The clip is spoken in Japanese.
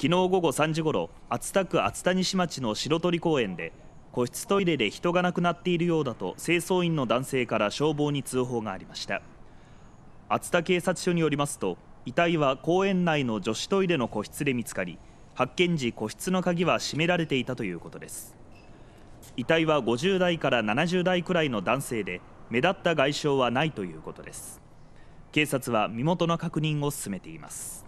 昨日午後3時ごろ熱田区熱田西町の白鳥公園で個室トイレで人が亡くなっているようだと清掃員の男性から消防に通報がありました熱田警察署によりますと遺体は公園内の女子トイレの個室で見つかり発見時個室の鍵は閉められていたということです遺体は50代から70代くらいの男性で目立った外傷はないということです警察は身元の確認を進めています